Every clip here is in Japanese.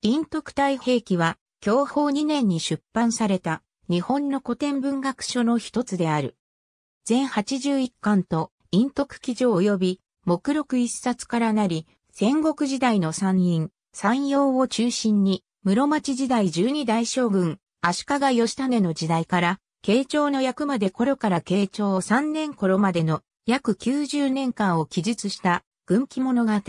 陰徳太平記は、享保2年に出版された、日本の古典文学書の一つである。全81巻と、陰徳記上及び、目録一冊からなり、戦国時代の三陰、三陽を中心に、室町時代十二代将軍、足利義種の時代から、慶長の役まで頃から慶長三年頃までの約90年間を記述した軍記物語。現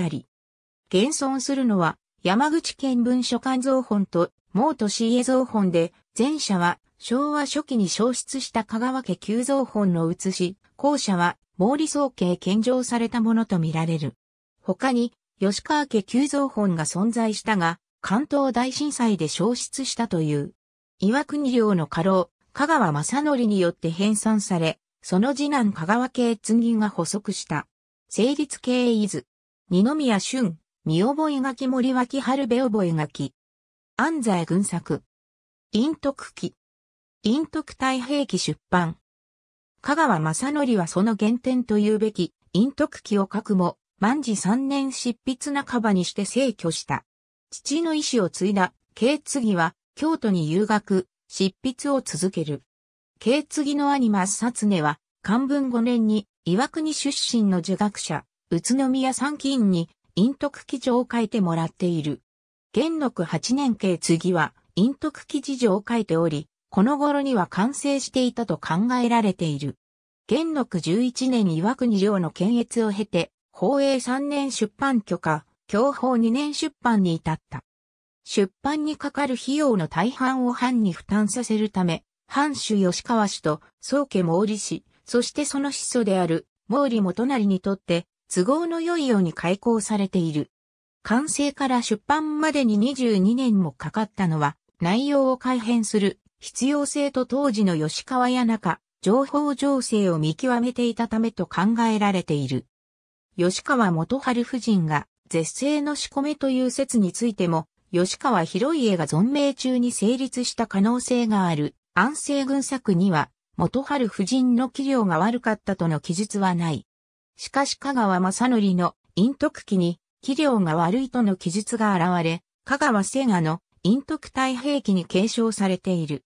存するのは山口県文書館造本と毛利市家造本で、前者は昭和初期に消失した香川家旧造本の写し、後者は毛利総計献上されたものとみられる。他に、吉川家旧造本が存在したが、関東大震災で消失したという。岩国領の家老、香川正則によって編纂され、その次男香川家継ぎが補足した。成立経伊豆。二宮俊、見覚え書き森脇春部覚え書き。安西軍作。陰徳記。陰徳太平記出版。香川正則はその原点と言うべき、陰徳記を書くも、万事三年執筆半ばにして逝去した。父の意志を継いだ、慶次は、京都に留学、執筆を続ける。慶次の兄松札根は、漢文五年に、岩国出身の儒学者、宇都宮参勤に陰徳記事を書いてもらっている。元禄八年慶次は、陰徳記事を書いており、この頃には完成していたと考えられている。元禄十一年岩国領の検閲を経て、宝永三年出版許可、享保二年出版に至った。出版にかかる費用の大半を藩に負担させるため、藩主吉川氏と宗家毛利氏、そしてその始祖である毛利元成にとって、都合の良いように開講されている。完成から出版までに22年もかかったのは、内容を改変する必要性と当時の吉川谷中、情報情勢を見極めていたためと考えられている。吉川元春夫人が絶世の仕込めという説についても、吉川広家が存命中に成立した可能性がある安政軍作には、元春夫人の器量が悪かったとの記述はない。しかし香川正則の陰徳期に、器量が悪いとの記述が現れ、香川聖画の陰徳太平記に継承されている。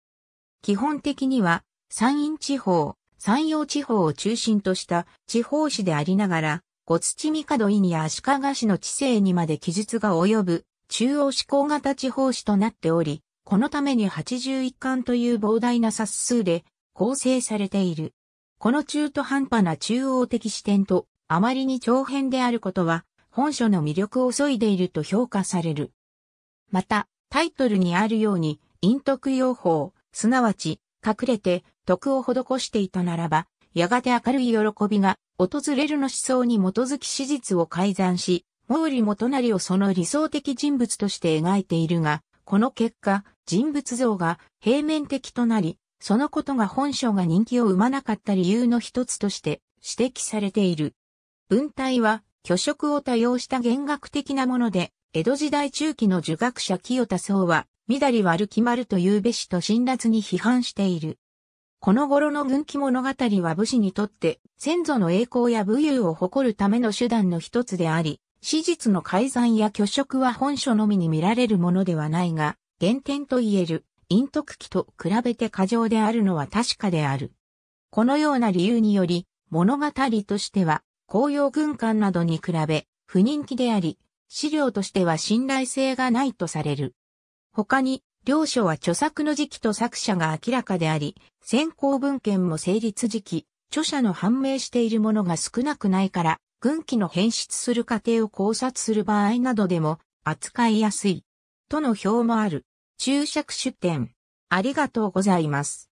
基本的には、山陰地方、山陽地方を中心とした地方市でありながら、五土三角院や足利市の地勢にまで記述が及ぶ中央志向型地方市となっており、このために81巻という膨大な冊数で構成されている。この中途半端な中央的視点と、あまりに長編であることは、本書の魅力を削いでいると評価される。また、タイトルにあるように、陰徳用法、すなわち、隠れて、徳を施していたならば、やがて明るい喜びが、訪れるの思想に基づき史実を改ざんし、毛利元就をその理想的人物として描いているが、この結果、人物像が平面的となり、そのことが本書が人気を生まなかった理由の一つとして指摘されている。文体は虚飾を多用した弦楽的なもので、江戸時代中期の儒学者清田僧は、みだり悪き丸というべしと辛辣に批判している。この頃の軍記物語は武士にとって先祖の栄光や武勇を誇るための手段の一つであり、史実の改ざんや虚飾は本書のみに見られるものではないが、原点と言える。陰徳期と比べて過剰であるのは確かである。このような理由により、物語としては、紅葉軍艦などに比べ、不人気であり、資料としては信頼性がないとされる。他に、両書は著作の時期と作者が明らかであり、先行文献も成立時期、著者の判明しているものが少なくないから、軍記の変質する過程を考察する場合などでも扱いやすい。との表もある。注釈出典。ありがとうございます。